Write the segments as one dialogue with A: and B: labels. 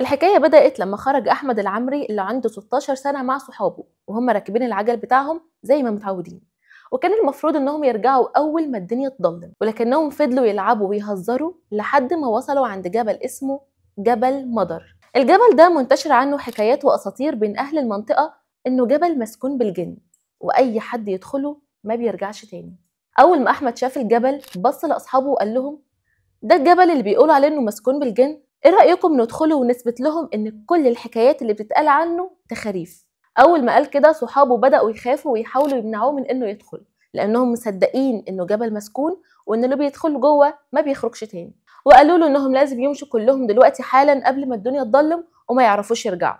A: الحكاية بدأت لما خرج أحمد العمري اللي عنده 16 سنة مع صحابه وهم راكبين العجل بتاعهم زي ما متعودين وكان المفروض انهم يرجعوا اول ما الدنيا تضلم ولكنهم فضلوا يلعبوا ويهزروا لحد ما وصلوا عند جبل اسمه جبل مضر الجبل ده منتشر عنه حكايات واساطير بين اهل المنطقه انه جبل مسكون بالجن واي حد يدخله ما بيرجعش تاني اول ما احمد شاف الجبل بص لاصحابه وقال لهم ده الجبل اللي بيقولوا عليه انه مسكون بالجن ايه رايكم ندخله ونثبت لهم ان كل الحكايات اللي بتتقال عنه تخاريف اول ما قال كده صحابه بداوا يخافوا ويحاولوا يمنعوه من انه يدخل لانهم مصدقين انه جبل مسكون وان اللي بيدخل جوه ما بيخرجش تاني وقالوا له انهم لازم يمشوا كلهم دلوقتي حالا قبل ما الدنيا تضلم وما يعرفوش يرجعوا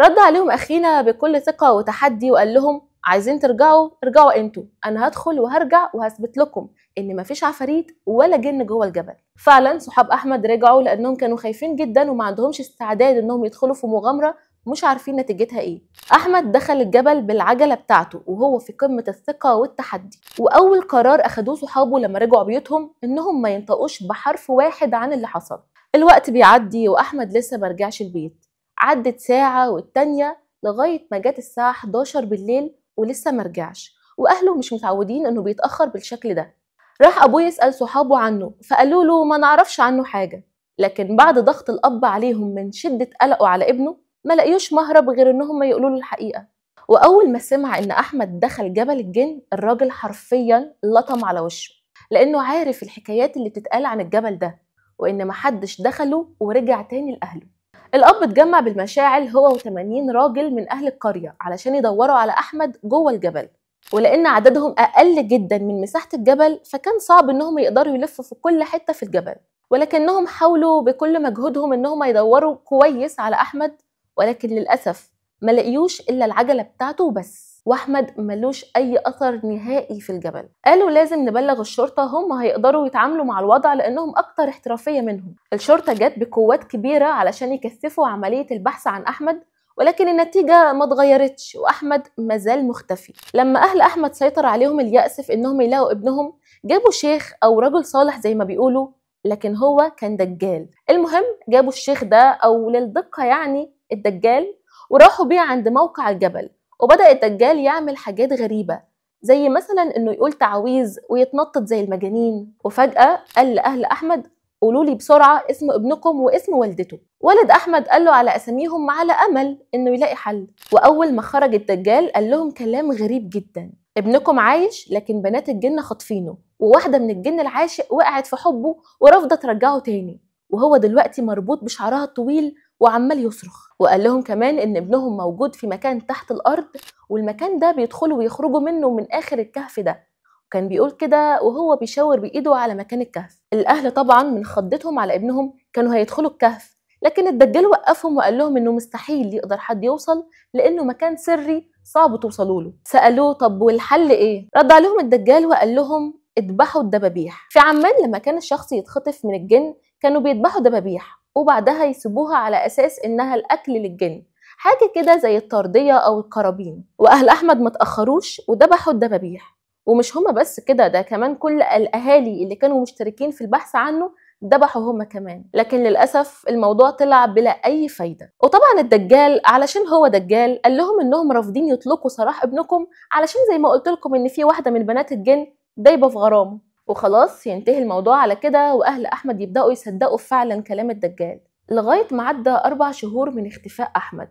A: رد عليهم اخينا بكل ثقه وتحدي وقال لهم عايزين ترجعوا ارجعوا انتوا انا هدخل وهرجع وهثبت لكم ان مفيش عفاريت ولا جن جوه الجبل فعلا صحاب احمد رجعوا لانهم كانوا خايفين جدا وما عندهمش استعداد انهم يدخلوا في مغامره مش عارفين نتيجتها ايه احمد دخل الجبل بالعجله بتاعته وهو في قمه الثقه والتحدي واول قرار اخدوه صحابه لما رجعوا بيوتهم انهم ما ينطقوش بحرف واحد عن اللي حصل الوقت بيعدي واحمد لسه ما رجعش البيت عدت ساعه والتانيه لغايه ما جت الساعه 11 بالليل ولسه ما رجعش واهله مش متعودين انه بيتاخر بالشكل ده راح ابوه يسال صحابه عنه فقالوا له ما نعرفش عنه حاجه لكن بعد ضغط الاب عليهم من شده قلقه على ابنه ما لقيوش مهرب غير انهم يقولوا له الحقيقه واول ما سمع ان احمد دخل جبل الجن الراجل حرفيا لطم على وشه لانه عارف الحكايات اللي بتتقال عن الجبل ده وان محدش دخله ورجع تاني لاهله الأب اتجمع بالمشاعل هو و80 راجل من أهل القرية علشان يدوروا على أحمد جوه الجبل ولأن عددهم أقل جدا من مساحة الجبل فكان صعب إنهم يقدروا يلفوا في كل حتة في الجبل ولكنهم حاولوا بكل مجهودهم إنهم يدوروا كويس على أحمد ولكن للأسف ما لقيوش إلا العجلة بتاعته وبس واحمد ملوش اي اثر نهائي في الجبل قالوا لازم نبلغ الشرطه هم هيقدروا يتعاملوا مع الوضع لانهم اكتر احترافيه منهم الشرطه جت بقوات كبيره علشان يكثفوا عمليه البحث عن احمد ولكن النتيجة ما اتغيرتش وأحمد مازال مختفي لما أهل أحمد سيطر عليهم اليأس في إنهم يلاقوا ابنهم جابوا شيخ أو رجل صالح زي ما بيقولوا لكن هو كان دجال المهم جابوا الشيخ ده أو للدقة يعني الدجال وراحوا بيه عند موقع الجبل وبدأ الدجال يعمل حاجات غريبة زي مثلا انه يقول تعويذ ويتنطط زي المجانين وفجأة قال لأهل أحمد قولوا لي بسرعة اسم ابنكم واسم والدته والد أحمد قال له على أساميهم على أمل إنه يلاقي حل وأول ما خرج الدجال قال لهم كلام غريب جدا ابنكم عايش لكن بنات الجن خاطفينه وواحدة من الجن العاشق وقعت في حبه ورفضت ترجعه تاني وهو دلوقتي مربوط بشعرها الطويل وعمال يصرخ وقال لهم كمان ان ابنهم موجود في مكان تحت الارض والمكان ده بيدخلوا ويخرجوا منه من اخر الكهف ده وكان بيقول كده وهو بيشاور بايده على مكان الكهف الاهل طبعا من خضتهم على ابنهم كانوا هيدخلوا الكهف لكن الدجال وقفهم وقال لهم انه مستحيل يقدر حد يوصل لانه مكان سري صعب توصلوا له سالوه طب والحل ايه رد عليهم الدجال وقال لهم اذبحوا الدبابيح في عمان لما كان الشخص يتخطف من الجن كانوا بيذبحوا دبابيح وبعدها يسيبوها على اساس انها الاكل للجن حاجه كده زي الطرديه او القرابين واهل احمد ما تاخروش وذبحوا الدبابيح ومش هما بس كده ده كمان كل الاهالي اللي كانوا مشتركين في البحث عنه ذبحوا هما كمان لكن للاسف الموضوع طلع بلا اي فايده وطبعا الدجال علشان هو دجال قال لهم انهم رافضين يطلقوا سراح ابنكم علشان زي ما قلت لكم ان في واحده من بنات الجن دايبه في غرامه وخلاص ينتهي الموضوع على كده واهل احمد يبداوا يصدقوا فعلا كلام الدجال لغايه ما عدى اربع شهور من اختفاء احمد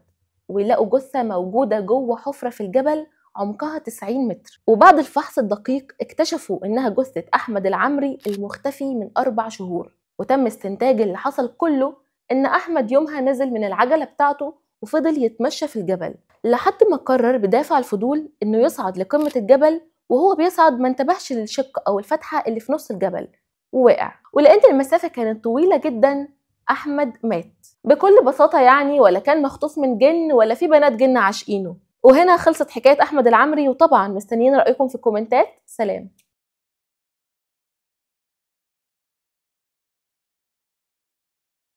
A: ويلاقوا جثه موجوده جوه حفره في الجبل عمقها 90 متر وبعد الفحص الدقيق اكتشفوا انها جثه احمد العمري المختفي من اربع شهور وتم استنتاج اللي حصل كله ان احمد يومها نزل من العجله بتاعته وفضل يتمشى في الجبل لحد ما قرر بدافع الفضول انه يصعد لقمه الجبل وهو بيصعد ما انتبهش للشق أو الفتحة اللي في نص الجبل ووقع ولأن المسافة كانت طويلة جدا أحمد مات بكل بساطة يعني ولا كان مخطوف من جن ولا في بنات جن عاشقينه وهنا خلصت حكاية أحمد العمري وطبعا مستنيين رأيكم في الكومنتات سلام